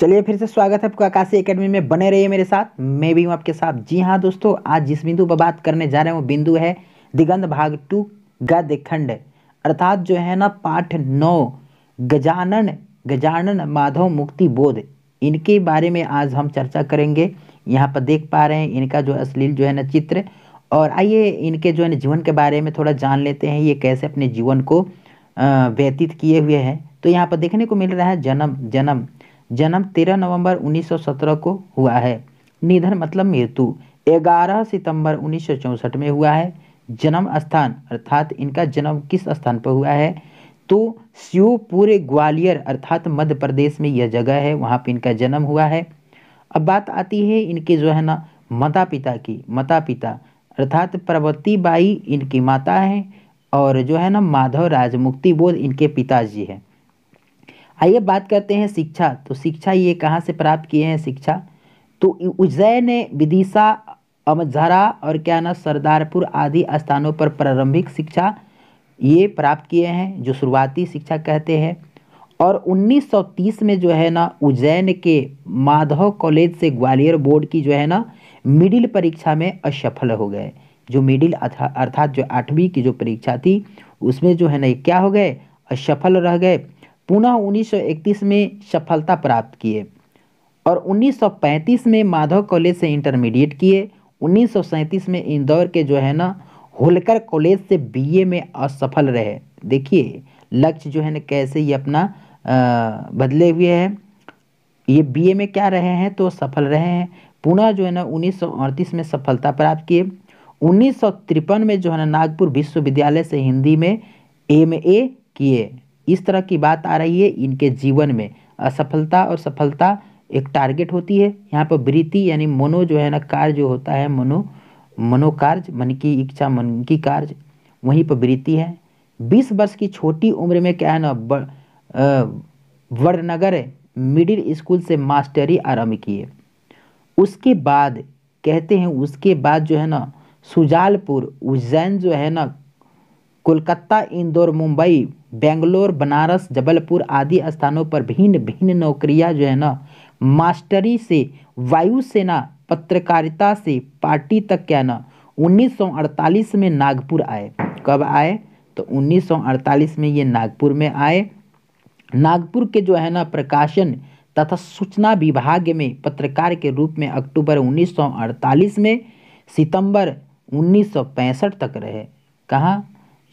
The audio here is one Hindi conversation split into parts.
चलिए फिर से स्वागत है आपका काशी एकेडमी में बने रहिए मेरे साथ मैं भी हूँ आपके साथ जी हाँ दोस्तों आज जिस बिंदु पर बात करने जा रहे हैं वो बिंदु है दिगंध भाग टू खंड अर्थात जो है ना पाठ नौ गजानन गजानन माधव मुक्ति बोध इनके बारे में आज हम चर्चा करेंगे यहाँ पर देख पा रहे हैं इनका जो अश्लील जो है ना चित्र और आइए इनके जो है ना जीवन के बारे में थोड़ा जान लेते हैं ये कैसे अपने जीवन को व्यतीत किए हुए हैं तो यहाँ पर देखने को मिल रहा है जन्म जन्म जन्म 13 नवंबर 1917 को हुआ है निधन मतलब मृत्यु 11 सितंबर 1964 में हुआ है जन्म स्थान अर्थात इनका जन्म किस स्थान पर हुआ है तो शिवपुर ग्वालियर अर्थात मध्य प्रदेश में यह जगह है वहाँ पर इनका जन्म हुआ है अब बात आती है इनके जो है ना माता पिता की माता पिता अर्थात पार्वती बाई इनकी माता हैं और जो है ना माधव राज मुक्ति बोध इनके पिताजी हैं आइए बात करते हैं शिक्षा तो शिक्षा ये कहाँ से प्राप्त किए हैं शिक्षा तो उज्जैन विदिशा अमझरा और क्या ना सरदारपुर आदि स्थानों पर प्रारंभिक शिक्षा ये प्राप्त किए हैं जो शुरुआती शिक्षा कहते हैं और 1930 में जो है ना उज्जैन के माधव कॉलेज से ग्वालियर बोर्ड की जो है ना मिडिल परीक्षा में असफल हो गए जो मिडिल अर्थात जो आठवीं की जो परीक्षा थी उसमें जो है ना क्या हो गए असफल रह गए पुनः 1931 में सफलता प्राप्त किए और 1935 में माधव कॉलेज से इंटरमीडिएट किए 1937 में इंदौर के जो है ना होलकर कॉलेज से बीए में असफल रहे देखिए लक्ष्य जो है ना कैसे ये अपना आ, बदले हुए हैं ये बीए में क्या रहे हैं तो सफल रहे हैं पुनः जो है ना उन्नीस में सफलता प्राप्त किए उन्नीस में जो है ना नागपुर विश्वविद्यालय से हिंदी में एम ए किए इस तरह की बात आ रही है इनके जीवन में असफलता और सफलता एक टारगेट होती है यहाँ पर वृत्ति यानी मनो जो है ना कार्य जो होता है मनो मनोकार्य मन की इच्छा मन की कार्य वहीं पर वृत्ति है बीस वर्ष की छोटी उम्र में क्या है ना वड़नगर मिडिल स्कूल से मास्टरी आरम्भ किए उसके बाद कहते हैं उसके बाद जो है ना सुजालपुर उज्जैन जो है ना कोलकाता इंदौर मुंबई बेंगलोर बनारस जबलपुर आदि स्थानों पर भिन्न भिन्न नौकरियां जो है ना मास्टरी से वायुसेना पत्रकारिता से पार्टी तक क्या ना 1948 में नागपुर आए कब आए तो 1948 में ये नागपुर में आए नागपुर के जो है ना प्रकाशन तथा सूचना विभाग में पत्रकार के रूप में अक्टूबर 1948 में सितंबर 1965 तक रहे कहाँ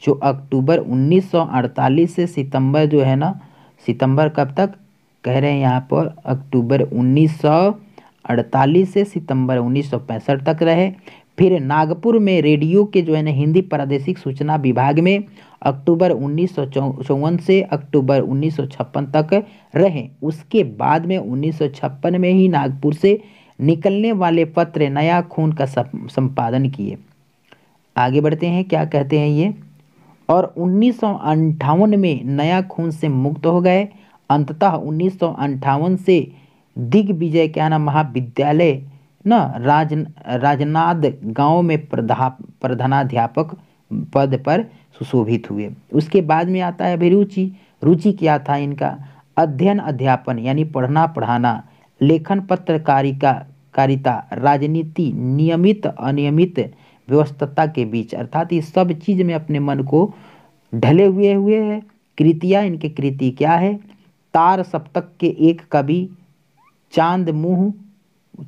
जो अक्टूबर 1948 से सितंबर जो है ना सितंबर कब तक कह रहे हैं यहाँ पर अक्टूबर 1948 से सितंबर 1965 तक रहे फिर नागपुर में रेडियो के जो है ना हिंदी प्रादेशिक सूचना विभाग में अक्टूबर उन्नीस से अक्टूबर उन्नीस तक रहे उसके बाद में उन्नीस में ही नागपुर से निकलने वाले पत्र नया खून का संपादन किए आगे बढ़ते हैं क्या कहते हैं ये और उन्नीस में नया खून से मुक्त हो गए अंततः उन्नीस से दिग्विजय क्या नाम महाविद्यालय न राज राजनाद गांव में प्रधा प्रधानाध्यापक पद पर सुशोभित हुए उसके बाद में आता है अभिरुचि रुचि क्या था इनका अध्ययन अध्यापन यानी पढ़ना पढ़ाना लेखन पत्रकारिता कारिता राजनीति नियमित अनियमित व्यवस्थता के बीच अर्थात ये सब चीज़ में अपने मन को ढले हुए हुए है कृतिया इनके कृति क्या है तार सप्तक के एक कवि चांद मुँह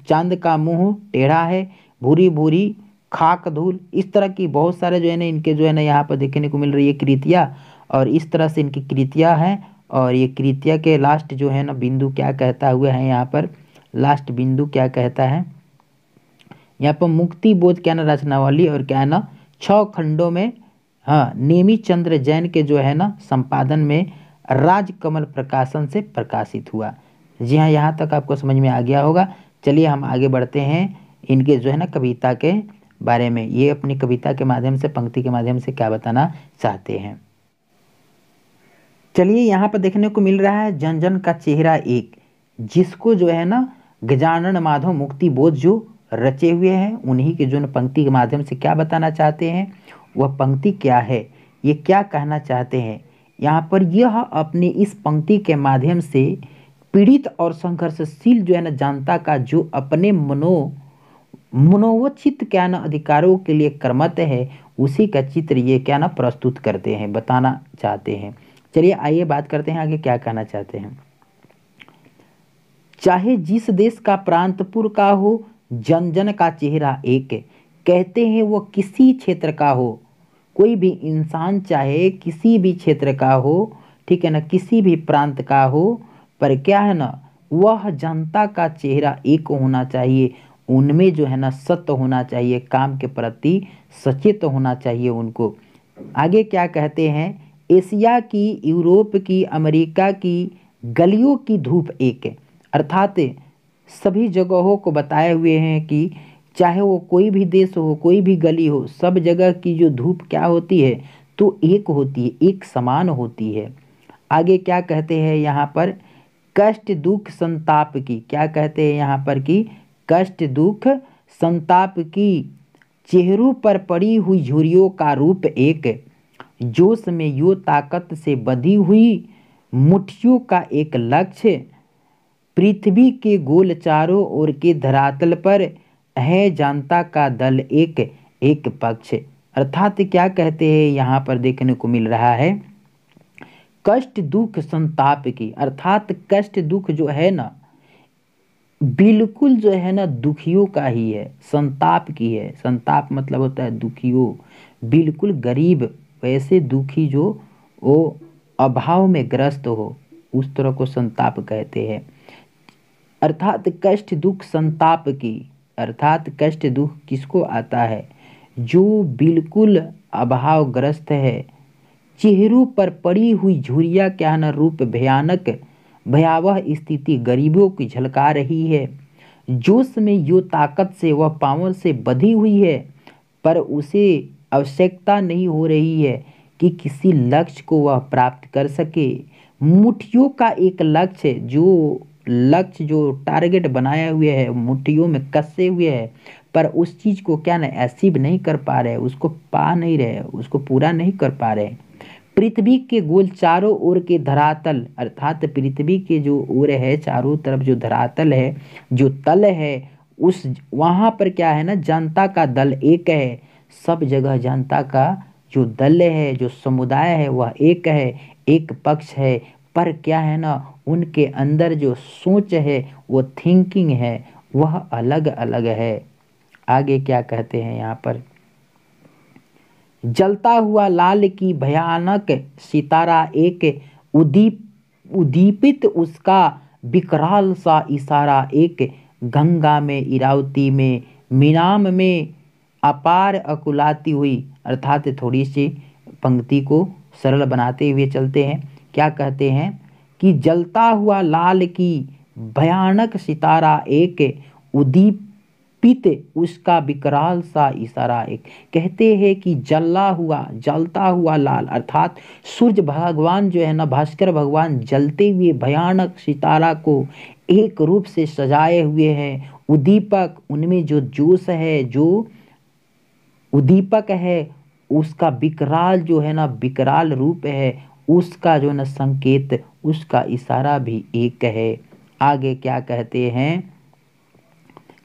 चांद का मुँह टेढ़ा है भूरी भूरी खाक धूल इस तरह की बहुत सारे जो है ना इनके जो है ना यहाँ पर देखने को मिल रही है कृतिया और इस तरह से इनकी कृतिया हैं और ये कृतिया के लास्ट जो है ना बिंदु क्या कहता हुआ है यहाँ पर लास्ट बिंदु क्या कहता है यहाँ पर मुक्ति बोध क्या ना रचनावली और क्या है ना छः खंडों में हाँ नेमी चंद्र जैन के जो है ना संपादन में राजकमल प्रकाशन से प्रकाशित हुआ जी हाँ यहाँ तक आपको समझ में आ गया होगा चलिए हम आगे बढ़ते हैं इनके जो है ना कविता के बारे में ये अपनी कविता के माध्यम से पंक्ति के माध्यम से क्या बताना चाहते हैं चलिए यहाँ पर देखने को मिल रहा है जन जन का चेहरा एक जिसको जो है ना गजानन माधव मुक्ति बोध जो रचे हुए हैं उन्हीं के जो पंक्ति के माध्यम से क्या बताना चाहते हैं वह पंक्ति क्या है ये क्या कहना चाहते हैं यहाँ पर यह अपने इस पंक्ति के माध्यम से पीड़ित और संघर्षशील जो है ना जनता का जो अपने मनो मनोवचित क्या ना अधिकारों के लिए कर्मत है उसी का चित्र ये क्या ना प्रस्तुत करते हैं बताना चाहते हैं चलिए आइए बात करते हैं आगे क्या कहना चाहते हैं चाहे जिस देश का प्रांतपुर का हो जन जन का चेहरा एक कहते हैं वो किसी क्षेत्र का हो कोई भी इंसान चाहे किसी भी क्षेत्र का हो ठीक है ना किसी भी प्रांत का हो पर क्या है ना वह जनता का चेहरा एक होना चाहिए उनमें जो है ना सत्य होना चाहिए काम के प्रति सचेत होना चाहिए उनको आगे क्या कहते हैं एशिया की यूरोप की अमेरिका की गलियों की धूप एक अर्थात सभी जगहों को बताए हुए हैं कि चाहे वो कोई भी देश हो कोई भी गली हो सब जगह की जो धूप क्या होती है तो एक होती है एक समान होती है आगे क्या कहते हैं यहाँ पर कष्ट दुख संताप की क्या कहते हैं यहाँ पर कि कष्ट दुख संताप की चेहरों पर पड़ी हुई झुरियों का रूप एक जोश में यो ताकत से बधी हुई मुठियों का एक लक्ष्य पृथ्वी के गोल चारों ओर के धरातल पर है जनता का दल एक एक पक्ष अर्थात क्या कहते हैं यहाँ पर देखने को मिल रहा है कष्ट दुख संताप की अर्थात कष्ट दुख जो है ना बिल्कुल जो है ना दुखियों का ही है संताप की है संताप मतलब होता है दुखियों बिल्कुल गरीब वैसे दुखी जो वो अभाव में ग्रस्त हो उस तरह को संताप कहते हैं अर्थात कष्ट दुख संताप की अर्थात कष्ट दुख किसको आता है जो बिल्कुल अभावग्रस्त है चेहरों पर पड़ी हुई झुरिया के न रूप भयानक भयावह स्थिति गरीबों की झलका रही है जोश में यो ताकत से वह पावर से बधी हुई है पर उसे आवश्यकता नहीं हो रही है कि किसी लक्ष्य को वह प्राप्त कर सके मुठियों का एक लक्ष्य जो लक्ष्य जो टारगेट बनाया हुए है मुठियों में कसे हुए है पर उस चीज़ को क्या ना अचीव नहीं कर पा रहे उसको पा नहीं रहे उसको पूरा नहीं कर पा रहे पृथ्वी के गोल चारों ओर के धरातल अर्थात पृथ्वी के जो ओर है चारों तरफ जो धरातल है जो तल है उस वहाँ पर क्या है ना जनता का दल एक है सब जगह जनता का जो दल है जो समुदाय है वह एक है एक पक्ष है पर क्या है ना उनके अंदर जो सोच है वो थिंकिंग है वह अलग अलग है आगे क्या कहते हैं यहाँ पर जलता हुआ लाल की भयानक सितारा एक उदीप उदीपित उसका विकराल सा इशारा एक गंगा में इरावती में मीनाम में अपार अकुलाती हुई अर्थात थोड़ी सी पंक्ति को सरल बनाते हुए चलते हैं क्या कहते हैं कि जलता हुआ लाल की भयानक सितारा एक उदीपित उसका विकराल सा इशारा एक कहते हैं कि जला हुआ जलता हुआ लाल अर्थात सूर्य भगवान जो है ना भास्कर भगवान जलते हुए भयानक सितारा को एक रूप से सजाए हुए हैं उदीपक उनमें जो जोश है जो उदीपक है उसका विकराल जो है ना विकराल रूप है उसका जो न संकेत उसका इशारा भी एक है आगे क्या कहते हैं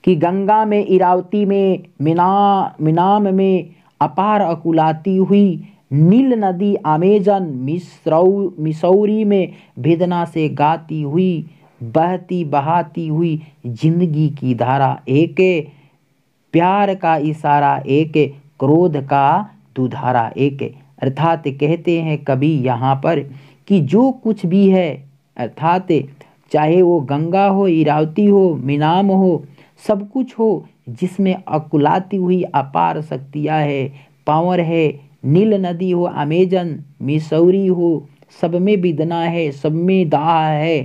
कि गंगा में इरावती में मिना मिनाम में अपार अकुलाती हुई नील नदी अमेजन मिसरौ मिसौरी में वेदना से गाती हुई बहती बहाती हुई जिंदगी की धारा एक प्यार का इशारा एक क्रोध का दुधारा एक अर्थात कहते हैं कभी यहाँ पर कि जो कुछ भी है अर्थात चाहे वो गंगा हो इरावती हो मीनाम हो सब कुछ हो जिसमें अकुलाती हुई अपार शक्तियाँ है पावर है नील नदी हो अमेजन मिसौरी हो सब में विदना है सब में दाह है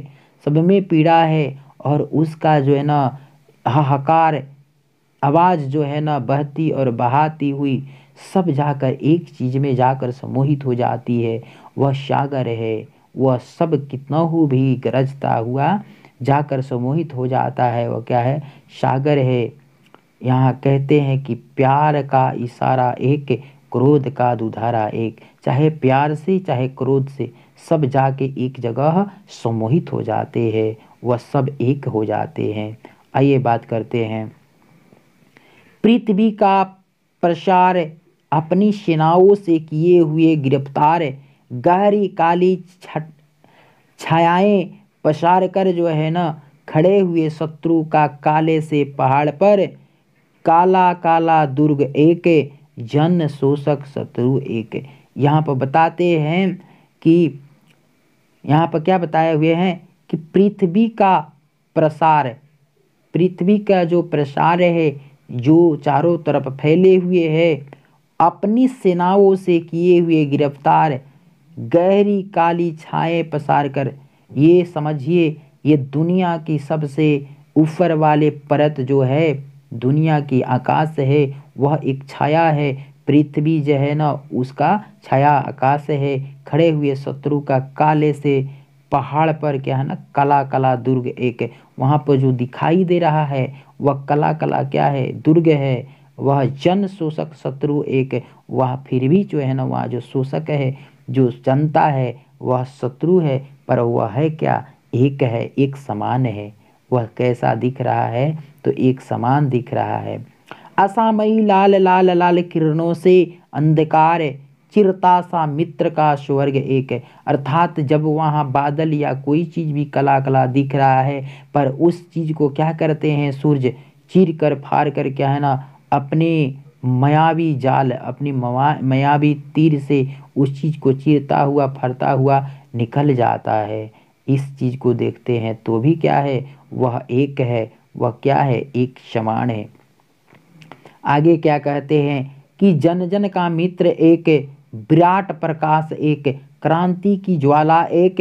सब में पीड़ा है और उसका जो है ना हाहाकार आवाज़ जो है ना बहती और बहाती हुई सब जाकर एक चीज़ में जाकर सम्मोहित हो जाती है वह सागर है वह सब कितना हो भी गरजता हुआ जाकर सम्मोहित हो जाता है वह क्या है सागर है यहाँ कहते हैं कि प्यार का इशारा एक क्रोध का दुधारा एक चाहे प्यार से चाहे क्रोध से सब जाके एक जगह सम्मोहित हो जाते हैं वह सब एक हो जाते हैं आइए बात करते हैं पृथ्वी का प्रसार अपनी सेनाओं से किए हुए गिरफ्तार गहरी काली छायाएं पसार कर जो है ना खड़े हुए शत्रु का काले से पहाड़ पर काला काला दुर्ग एक जन शोषक शत्रु एक यहाँ पर बताते हैं कि यहाँ पर क्या बताए हुए हैं कि पृथ्वी का प्रसार पृथ्वी का जो प्रसार है जो चारों तरफ फैले हुए है अपनी सेनाओं से किए हुए गिरफ्तार गहरी काली छाए पसार कर ये समझिए ये दुनिया की सबसे ऊपर वाले परत जो है दुनिया की आकाश है वह एक छाया है पृथ्वी जो है ना उसका छाया आकाश है खड़े हुए शत्रु का काले से पहाड़ पर क्या है ना कला कला दुर्ग एक वहाँ पर जो दिखाई दे रहा है वह कला कला क्या है दुर्ग है वह जन शोषक शत्रु एक वह फिर भी जो है ना वह जो शोषक है जो जनता है वह शत्रु है पर वह है क्या एक है एक समान है वह कैसा दिख रहा है तो एक समान दिख रहा है असामयी लाल लाल लाल किरणों से अंधकार चिरता सा मित्र का स्वर्ग एक है अर्थात जब वहाँ बादल या कोई चीज़ भी कला कला दिख रहा है पर उस चीज़ को क्या करते हैं सूर्य चीर कर फाड़ कर क्या है ना अपने मायावी जाल अपने मायावी तीर से उस चीज़ को चीरता हुआ फरता हुआ निकल जाता है इस चीज़ को देखते हैं तो भी क्या है वह एक है वह क्या है एक समान है आगे क्या कहते हैं कि जन जन का मित्र एक विराट प्रकाश एक क्रांति की ज्वाला एक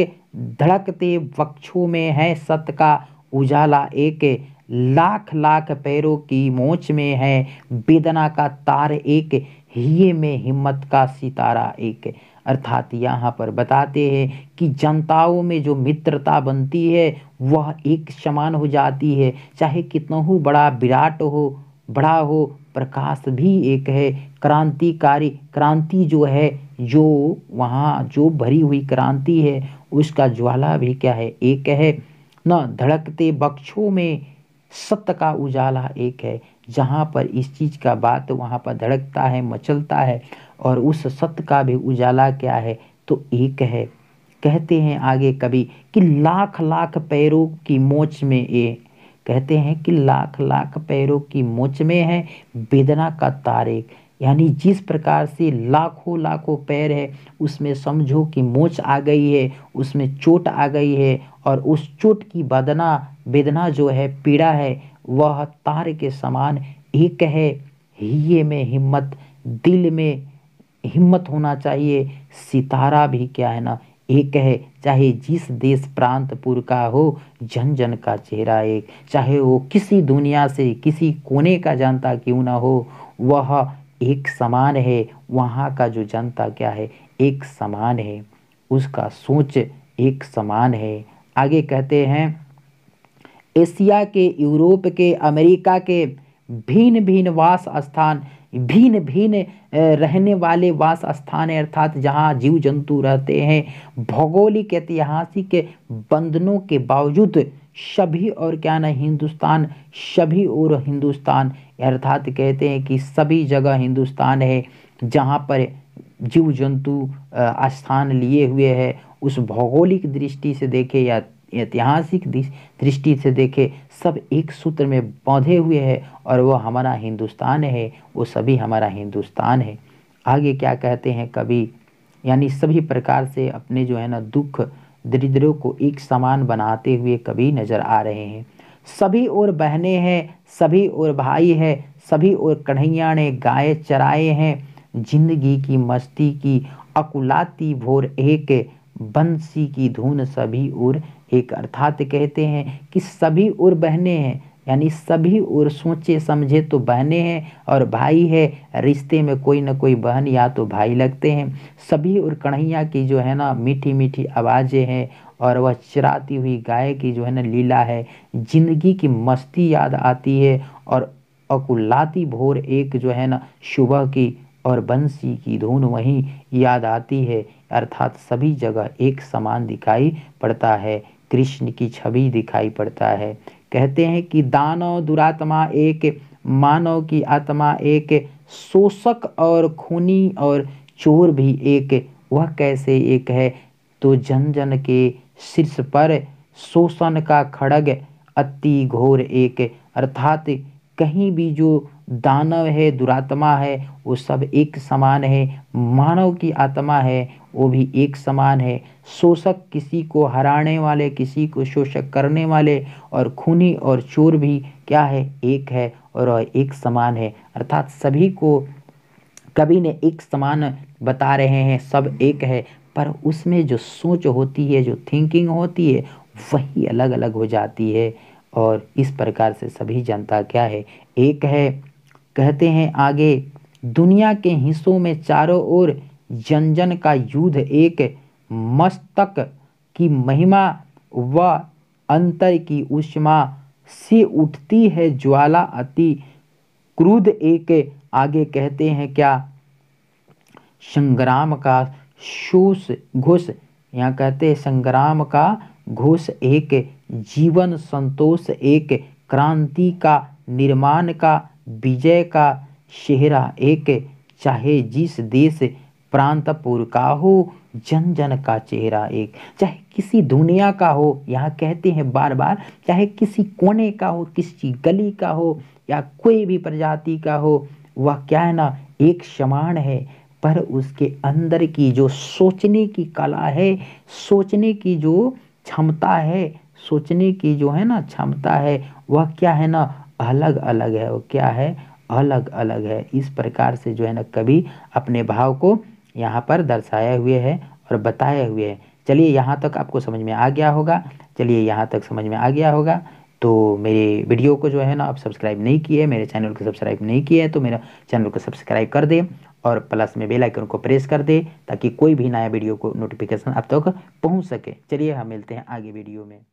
धड़कते वक्षों में है सत का उजाला एक लाख लाख पैरों की मोच में है वेदना का तार एक ही में हिम्मत का सितारा एक अर्थात यहाँ पर बताते हैं कि जनताओं में जो मित्रता बनती है वह एक समान हो जाती है चाहे कितना हो बड़ा विराट हो बड़ा हो प्रकाश भी एक है क्रांतिकारी क्रांति जो है जो वहाँ जो भरी हुई क्रांति है उसका ज्वाला भी क्या है एक है न धड़कते बक्षों में सत्य का उजाला एक है जहाँ पर इस चीज़ का बात वहाँ पर धड़कता है मचलता है और उस सत्य का भी उजाला क्या है तो एक है कहते हैं आगे कभी कि लाख लाख पैरों की मोच में ये कहते हैं कि लाख लाख पैरों की मोच में है वेदना का तारीख यानी जिस प्रकार से लाखों लाखों पैर है उसमें समझो कि मोच आ गई है उसमें चोट आ गई है और उस चोट की वेदना वेदना जो है पीड़ा है वह तार के समान एक है हिये में हिम्मत दिल में हिम्मत होना चाहिए सितारा भी क्या है ना एक है चाहे जिस देश प्रांत पुर का हो जन जन का चेहरा एक चाहे वो किसी दुनिया से किसी कोने का जनता क्यों ना हो वह एक समान है वहाँ का जो जनता क्या है एक समान है उसका सोच एक समान है आगे कहते हैं एशिया के यूरोप के अमेरिका के भिन्न भिन्न वास स्थान भिन्न भिन्न रहने वाले वास स्थान है अर्थात जहाँ जीव जंतु रहते हैं भौगोलिक ऐतिहासिक बंधनों के बावजूद सभी और क्या ना हिंदुस्तान सभी और हिंदुस्तान अर्थात कहते हैं कि सभी जगह हिंदुस्तान है जहाँ पर जीव जंतु स्थान लिए हुए है उस भौगोलिक दृष्टि से देखे या ऐतिहासिक दृष्टि से देखें सब एक सूत्र में बंधे हुए हैं और वो हमारा हिंदुस्तान है वो सभी हमारा हिंदुस्तान है आगे क्या कहते हैं कभी यानी सभी प्रकार से अपने जो है ना दुख दरिद्रों को एक समान बनाते हुए कभी नजर आ रहे हैं सभी और बहने हैं सभी और भाई है सभी और कढ़ैया ने गाय चराए हैं जिंदगी की मस्ती की अकुलाती भोर एक बंसी की धुन सभी और एक अर्थात कहते हैं कि सभी और बहने हैं यानी सभी और सोचे समझे तो बहने हैं और भाई है रिश्ते में कोई ना कोई बहन या तो भाई लगते हैं सभी और कन्हैया की जो है ना मीठी मीठी आवाज़ें हैं और वह चराती हुई गाय की जो है ना लीला है जिंदगी की मस्ती याद आती है और अकुलाती भोर एक जो है ना सुबह की और बंसी की धुन वहीं याद आती है अर्थात सभी जगह एक समान दिखाई पड़ता है कृष्ण की छवि दिखाई पड़ता है कहते हैं कि दानव दुरात्मा एक मानव की आत्मा एक शोषक और खूनी और चोर भी एक वह कैसे एक है तो जन जन के शीर्ष पर शोषण का खड़ग अति घोर एक अर्थात कहीं भी जो दानव है दुरात्मा है वो सब एक समान है मानव की आत्मा है वो भी एक समान है शोषक किसी को हराने वाले किसी को शोषक करने वाले और खूनी और चोर भी क्या है एक है और एक समान है अर्थात सभी को कभी ने एक समान बता रहे हैं सब एक है पर उसमें जो सोच होती है जो थिंकिंग होती है वही अलग अलग हो जाती है और इस प्रकार से सभी जनता क्या है एक है कहते हैं आगे दुनिया के हिस्सों में चारों ओर जन जन का युद्ध एक मस्तक की महिमा व अंतर की उष्मा से उठती है ज्वाला अति क्रूद एक आगे कहते हैं क्या संग्राम का शोष घोष यहाँ कहते हैं संग्राम का घोष एक जीवन संतोष एक क्रांति का निर्माण का विजय का शेहरा एक चाहे जिस देश प्रांत पुर का हो जन जन का चेहरा एक चाहे किसी दुनिया का हो यहाँ कहते हैं बार बार चाहे किसी कोने का हो किसी गली का हो या कोई भी प्रजाति का हो वह क्या है ना एक समान है पर उसके अंदर की जो सोचने की कला है सोचने की जो क्षमता है सोचने की जो है ना क्षमता है वह क्या है ना अलग अलग है वो क्या है अलग अलग है इस प्रकार से जो है ना कभी अपने भाव को यहाँ पर दर्शाए हुए है और बताए हुए है चलिए यहाँ तक आपको समझ में आ गया होगा चलिए यहाँ तक समझ में आ गया होगा तो मेरे वीडियो को जो है ना आप सब्सक्राइब नहीं किए मेरे चैनल को सब्सक्राइब नहीं किए है तो मेरा चैनल को सब्सक्राइब कर दे और प्लस में बेल आइकन को प्रेस कर दे ताकि कोई भी नया वीडियो को नोटिफिकेशन आप तक तो पहुंच सके चलिए हम मिलते हैं आगे वीडियो में